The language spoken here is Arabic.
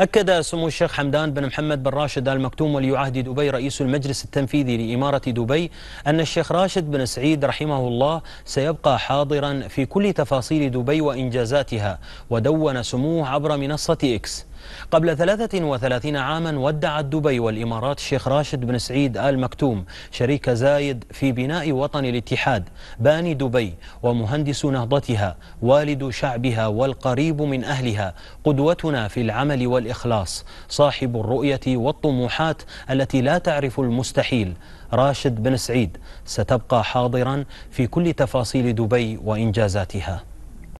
أكد سمو الشيخ حمدان بن محمد بن راشد آل مكتوم ولي عهد دبي رئيس المجلس التنفيذي لإمارة دبي أن الشيخ راشد بن سعيد رحمه الله سيبقى حاضرا في كل تفاصيل دبي وإنجازاتها ودون سموه عبر منصة إكس قبل 33 عاما ودعت دبي والإمارات الشيخ راشد بن سعيد آل مكتوم شريك زايد في بناء وطن الاتحاد باني دبي ومهندس نهضتها والد شعبها والقريب من أهلها قدوتنا في العمل والإخلاص صاحب الرؤية والطموحات التي لا تعرف المستحيل راشد بن سعيد ستبقى حاضرا في كل تفاصيل دبي وإنجازاتها